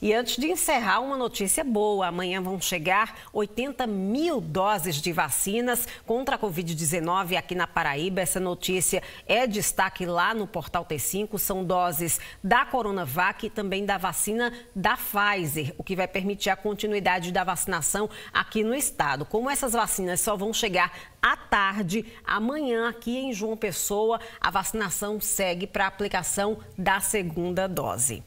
E antes de encerrar, uma notícia boa: amanhã vão chegar 80 mil doses de vacinas contra a Covid-19 aqui na Paraíba. Essa notícia é destaque lá no portal T5. São doses da Coronavac e também da vacina da Pfizer, o que vai permitir a continuidade da vacinação aqui no estado. Como essas vacinas só vão chegar à tarde, amanhã aqui em João Pessoa, a vacinação segue para a aplicação da segunda dose.